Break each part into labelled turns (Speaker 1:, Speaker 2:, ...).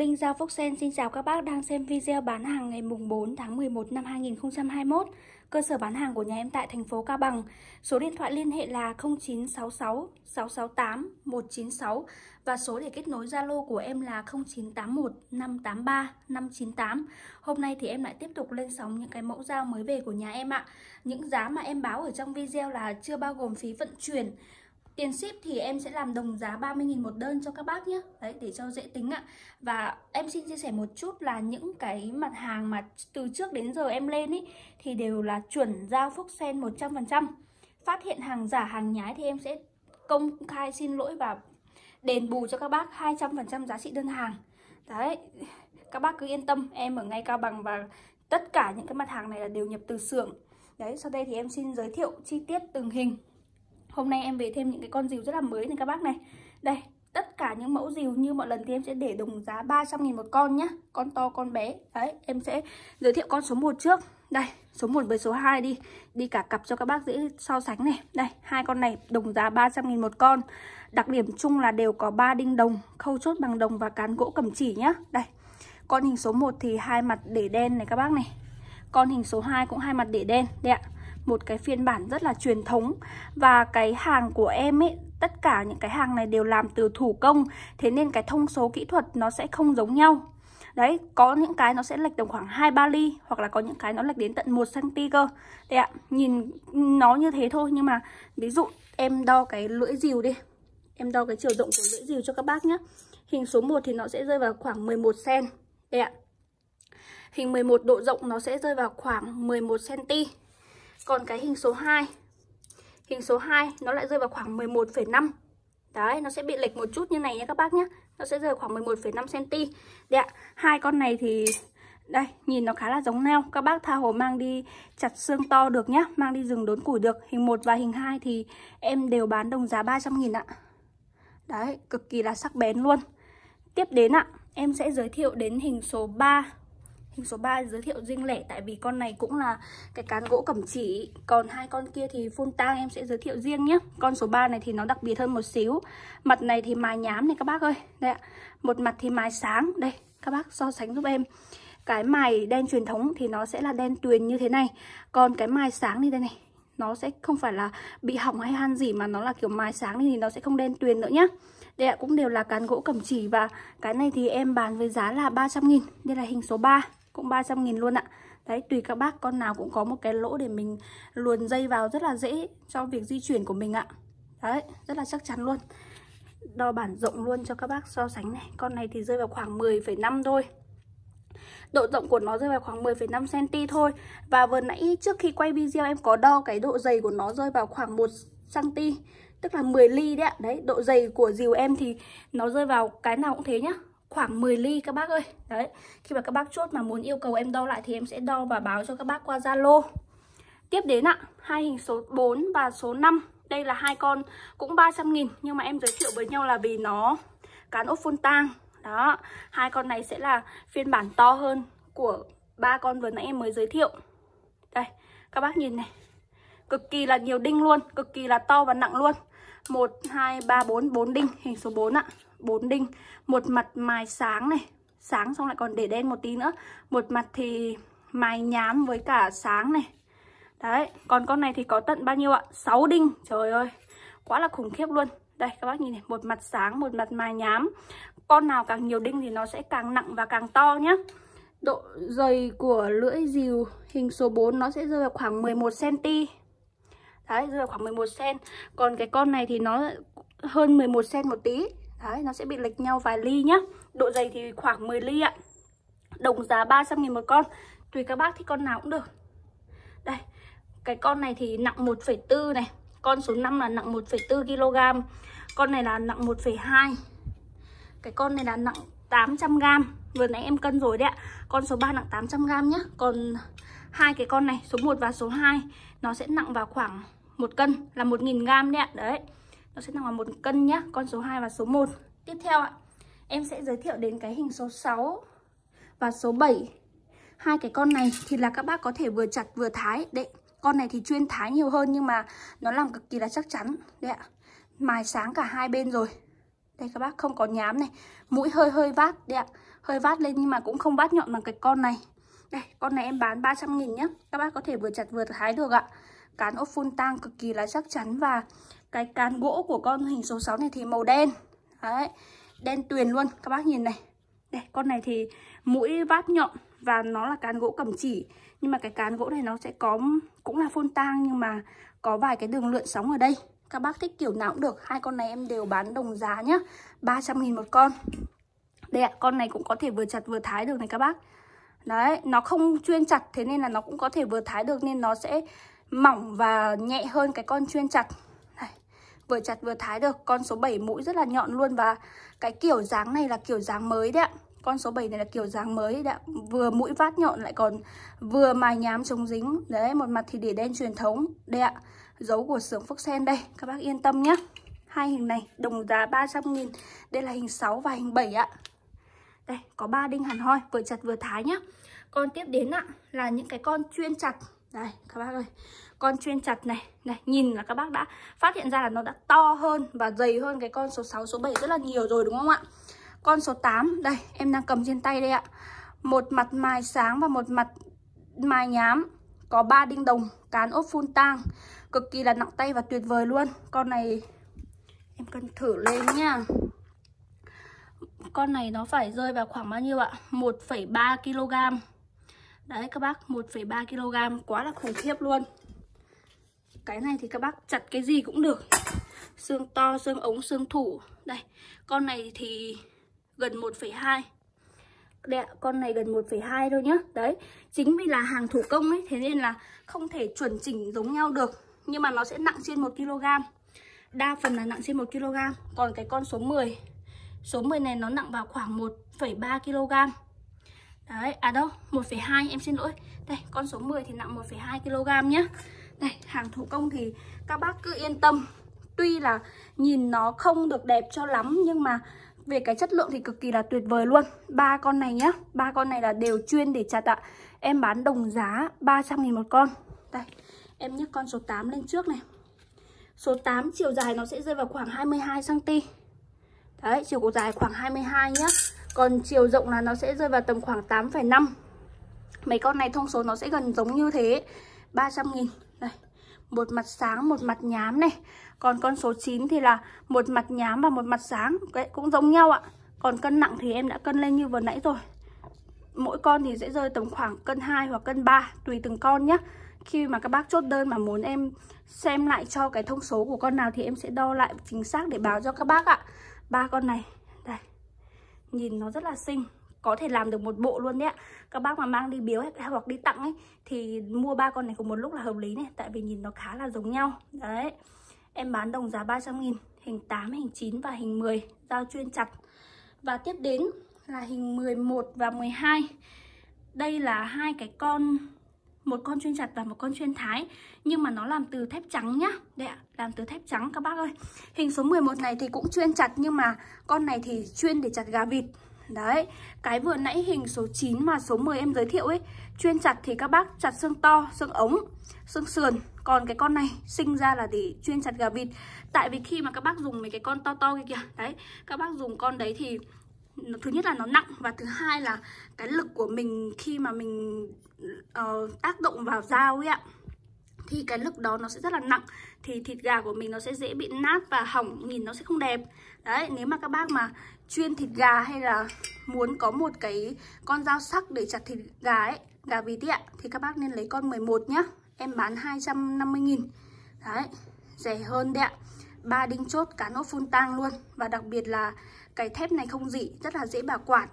Speaker 1: Linh Giao Phúc Sen xin chào các bác đang xem video bán hàng ngày mùng 4 tháng 11 năm 2021. Cơ sở bán hàng của nhà em tại thành phố Cao Bằng. Số điện thoại liên hệ là 0966 668 196 và số để kết nối Zalo của em là 0981 583 598. Hôm nay thì em lại tiếp tục lên sóng những cái mẫu dao mới về của nhà em ạ. Những giá mà em báo ở trong video là chưa bao gồm phí vận chuyển Tiền ship thì em sẽ làm đồng giá 30.000 một đơn cho các bác nhé Đấy, để cho dễ tính ạ Và em xin chia sẻ một chút là những cái mặt hàng mà từ trước đến giờ em lên ý Thì đều là chuẩn giao phúc sen 100% Phát hiện hàng giả, hàng nhái thì em sẽ công khai xin lỗi và đền bù cho các bác 200% giá trị đơn hàng Đấy, các bác cứ yên tâm Em ở ngay Cao Bằng và tất cả những cái mặt hàng này là đều nhập từ xưởng Đấy, sau đây thì em xin giới thiệu chi tiết từng hình Hôm nay em về thêm những cái con dìu rất là mới này các bác này Đây, tất cả những mẫu dìu như mọi lần thì em sẽ để đồng giá 300 nghìn một con nhá Con to, con bé Đấy, em sẽ giới thiệu con số 1 trước Đây, số 1 với số 2 đi Đi cả cặp cho các bác dễ so sánh này Đây, hai con này đồng giá 300 nghìn một con Đặc điểm chung là đều có ba đinh đồng Khâu chốt bằng đồng và cán gỗ cầm chỉ nhá Đây, con hình số 1 thì hai mặt để đen này các bác này Con hình số 2 cũng hai mặt để đen Đây ạ một cái phiên bản rất là truyền thống và cái hàng của em ấy tất cả những cái hàng này đều làm từ thủ công thế nên cái thông số kỹ thuật nó sẽ không giống nhau đấy có những cái nó sẽ lệch tầm khoảng hai ba ly hoặc là có những cái nó lệch đến tận 1 cm cơ đấy ạ nhìn nó như thế thôi nhưng mà ví dụ em đo cái lưỡi dìu đi em đo cái chiều rộng của lưỡi dìu cho các bác nhé hình số 1 thì nó sẽ rơi vào khoảng 11 cm đây ạ hình 11 độ rộng nó sẽ rơi vào khoảng 11 cm còn cái hình số 2 Hình số 2 nó lại rơi vào khoảng 11,5 Đấy, nó sẽ bị lệch một chút như này nha các bác nhé Nó sẽ rơi khoảng 11,5cm Đấy ạ, hai con này thì đây, nhìn nó khá là giống nhau Các bác tha hồ mang đi chặt xương to được nhá Mang đi rừng đốn củi được Hình 1 và hình 2 thì em đều bán đồng giá 300 nghìn ạ Đấy, cực kỳ là sắc bén luôn Tiếp đến ạ, em sẽ giới thiệu đến hình số 3 Hình số 3 giới thiệu riêng lẻ tại vì con này cũng là cái cán gỗ cẩm chỉ Còn hai con kia thì full tang em sẽ giới thiệu riêng nhé Con số 3 này thì nó đặc biệt hơn một xíu Mặt này thì mài nhám này các bác ơi Đây ạ Một mặt thì mài sáng Đây các bác so sánh giúp em Cái mài đen truyền thống thì nó sẽ là đen tuyền như thế này Còn cái mài sáng như đây này Nó sẽ không phải là bị hỏng hay han gì Mà nó là kiểu mài sáng thì nó sẽ không đen tuyền nữa nhá đây ạ, cũng đều là cán gỗ cẩm chỉ và cái này thì em bán với giá là 300 nghìn Đây là hình số 3, cũng 300 nghìn luôn ạ. Đấy, tùy các bác con nào cũng có một cái lỗ để mình luồn dây vào rất là dễ cho việc di chuyển của mình ạ. Đấy, rất là chắc chắn luôn. Đo bản rộng luôn cho các bác so sánh này. Con này thì rơi vào khoảng 10,5 thôi. Độ rộng của nó rơi vào khoảng 10,5cm thôi Và vừa nãy trước khi quay video em có đo cái độ dày của nó rơi vào khoảng 1cm tức là 10 ly đấy ạ. Đấy, độ dày của dìu em thì nó rơi vào cái nào cũng thế nhá. Khoảng 10 ly các bác ơi. Đấy, khi mà các bác chốt mà muốn yêu cầu em đo lại thì em sẽ đo và báo cho các bác qua Zalo. Tiếp đến ạ, hai hình số 4 và số 5. Đây là hai con cũng 300 nghìn nhưng mà em giới thiệu với nhau là vì nó cán ốp phun tang. Đó, hai con này sẽ là phiên bản to hơn của ba con vừa nãy em mới giới thiệu. Đây, các bác nhìn này, cực kỳ là nhiều đinh luôn cực kỳ là to và nặng luôn 1, 2, 3, 4, 4 đinh Hình số 4 ạ 4 đinh Một mặt mài sáng này Sáng xong lại còn để đen một tí nữa Một mặt thì mài nhám với cả sáng này Đấy Còn con này thì có tận bao nhiêu ạ 6 đinh Trời ơi Quá là khủng khiếp luôn Đây các bác nhìn này Một mặt sáng Một mặt mài nhám Con nào càng nhiều đinh thì nó sẽ càng nặng và càng to nhá Độ dày của lưỡi dìu hình số 4 nó sẽ rơi vào khoảng 11cm đấy rơi vào khoảng 11 cm còn cái con này thì nó hơn 11 cm một tí đấy nó sẽ bị lệch nhau vài ly nhá độ dày thì khoảng 10 ly ạ đồng giá 300 nghìn một con tùy các bác thích con nào cũng được đây cái con này thì nặng 1,4 này con số 5 là nặng 1,4 kg con này là nặng 1,2 cái con này là nặng 800g Vừa nãy em cân rồi đấy ạ Con số 3 nặng 800g nhá Còn hai cái con này, số 1 và số 2 Nó sẽ nặng vào khoảng một cân là 1.000 gram đấy Đấy. Nó sẽ nằm vào một cân nhá, con số 2 và số 1. Tiếp theo ạ, em sẽ giới thiệu đến cái hình số 6 và số 7. Hai cái con này thì là các bác có thể vừa chặt vừa thái. Đấy, con này thì chuyên thái nhiều hơn nhưng mà nó làm cực kỳ là chắc chắn. Đấy ạ. Mài sáng cả hai bên rồi. Đây các bác không có nhám này, mũi hơi hơi vát đấy ạ. Hơi vát lên nhưng mà cũng không vát nhọn bằng cái con này. Đây, con này em bán 300 nghìn nhá. Các bác có thể vừa chặt vừa thái được ạ. Cán ốp phun tang cực kỳ là chắc chắn và cái cán gỗ của con hình số 6 này thì màu đen. Đấy, đen tuyền luôn. Các bác nhìn này. Đây, con này thì mũi vát nhọn và nó là cán gỗ cầm chỉ. Nhưng mà cái cán gỗ này nó sẽ có cũng là phun tang nhưng mà có vài cái đường lượn sóng ở đây. Các bác thích kiểu nào cũng được. Hai con này em đều bán đồng giá nhá. 300 000 một con. Đây ạ, con này cũng có thể vừa chặt vừa thái được này các bác. Đấy, nó không chuyên chặt thế nên là nó cũng có thể vừa thái được nên nó sẽ mỏng và nhẹ hơn cái con chuyên chặt này, vừa chặt vừa thái được con số 7 mũi rất là nhọn luôn và cái kiểu dáng này là kiểu dáng mới đấy ạ con số 7 này là kiểu dáng mới đấy ạ vừa mũi vát nhọn lại còn vừa mài nhám chống dính đấy một mặt thì để đen truyền thống đây ạ dấu của xưởng phúc sen đây các bác yên tâm nhé hai hình này đồng giá 300 nghìn đây là hình 6 và hình 7 ạ đây có ba đinh hẳn hoi vừa chặt vừa thái nhá con tiếp đến ạ là những cái con chuyên chặt đây các bác ơi Con chuyên chặt này này Nhìn là các bác đã phát hiện ra là nó đã to hơn Và dày hơn cái con số 6, số 7 rất là nhiều rồi đúng không ạ Con số 8 Đây em đang cầm trên tay đây ạ Một mặt mài sáng và một mặt mài nhám Có 3 đinh đồng Cán ốp phun tang Cực kỳ là nặng tay và tuyệt vời luôn Con này Em cần thử lên nha Con này nó phải rơi vào khoảng bao nhiêu ạ 1,3 kg Đấy các bác 1,3 kg quá là khủng khiếp luôn Cái này thì các bác chặt cái gì cũng được Xương to, xương ống, xương thủ Đây, con này thì gần 1,2 Đây con này gần 1,2 thôi nhá Đấy, chính vì là hàng thủ công ấy Thế nên là không thể chuẩn chỉnh giống nhau được Nhưng mà nó sẽ nặng trên 1 kg Đa phần là nặng trên 1 kg Còn cái con số 10 Số 10 này nó nặng vào khoảng 1,3 kg đấy à đâu 1,2 em xin lỗi đây con số 10 thì nặng 1,2 kg nhé đây hàng thủ công thì các bác cứ yên tâm tuy là nhìn nó không được đẹp cho lắm nhưng mà về cái chất lượng thì cực kỳ là tuyệt vời luôn ba con này nhá ba con này là đều chuyên để chặt ạ em bán đồng giá 300 nghìn một con đây em nhấc con số 8 lên trước này số 8 chiều dài nó sẽ rơi vào khoảng 22 cm đấy chiều dài khoảng 22 nhá còn chiều rộng là nó sẽ rơi vào tầm khoảng 8,5 Mấy con này thông số nó sẽ gần giống như thế 300 nghìn Đây một mặt sáng, một mặt nhám này Còn con số 9 thì là một mặt nhám và một mặt sáng Đấy, Cũng giống nhau ạ Còn cân nặng thì em đã cân lên như vừa nãy rồi Mỗi con thì sẽ rơi tầm khoảng cân 2 hoặc cân 3 Tùy từng con nhé Khi mà các bác chốt đơn mà muốn em xem lại cho cái thông số của con nào Thì em sẽ đo lại chính xác để báo cho các bác ạ ba con này Đây nhìn nó rất là xinh có thể làm được một bộ luôn đấy ạ các bác mà mang đi biếu hay hoặc đi tặng ấy thì mua ba con này cùng một lúc là hợp lý này tại vì nhìn nó khá là giống nhau đấy em bán đồng giá 300 nghìn hình 8 hình 9 và hình 10 giao chuyên chặt và tiếp đến là hình 11 và 12 đây là hai cái con một con chuyên chặt và một con chuyên thái nhưng mà nó làm từ thép trắng nhá đây ạ làm từ thép trắng các bác ơi hình số 11 này thì cũng chuyên chặt nhưng mà con này thì chuyên để chặt gà vịt đấy cái vừa nãy hình số 9 mà số 10 em giới thiệu ấy chuyên chặt thì các bác chặt xương to xương ống xương sườn còn cái con này sinh ra là để chuyên chặt gà vịt tại vì khi mà các bác dùng mấy cái con to to kia kìa đấy các bác dùng con đấy thì thứ nhất là nó nặng và thứ hai là cái lực của mình khi mà mình uh, tác động vào dao ấy ạ thì cái lực đó nó sẽ rất là nặng thì thịt gà của mình nó sẽ dễ bị nát và hỏng nhìn nó sẽ không đẹp đấy nếu mà các bác mà chuyên thịt gà hay là muốn có một cái con dao sắc để chặt thịt gà ấy gà vịt ấy ạ thì các bác nên lấy con 11 nhá em bán 250 nghìn đấy rẻ hơn đấy ạ ba đinh chốt cá nốt phun tang luôn và đặc biệt là cái thép này không dị rất là dễ bảo quản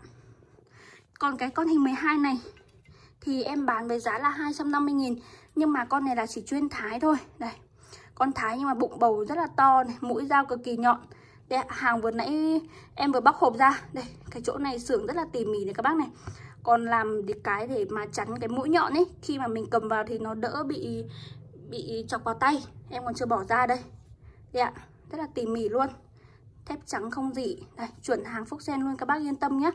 Speaker 1: còn cái con hình 12 này thì em bán với giá là 250.000 nhưng mà con này là chỉ chuyên thái thôi đây con thái nhưng mà bụng bầu rất là to này mũi dao cực kỳ nhọn đây, hàng vừa nãy em vừa bóc hộp ra đây cái chỗ này xưởng rất là tỉ mỉ này các bác này còn làm cái để mà chắn cái mũi nhọn ấy khi mà mình cầm vào thì nó đỡ bị bị chọc vào tay em còn chưa bỏ ra đây đây dạ, rất là tỉ mỉ luôn Thép trắng không dị Đây, chuẩn hàng Phúc Sen luôn các bác yên tâm nhé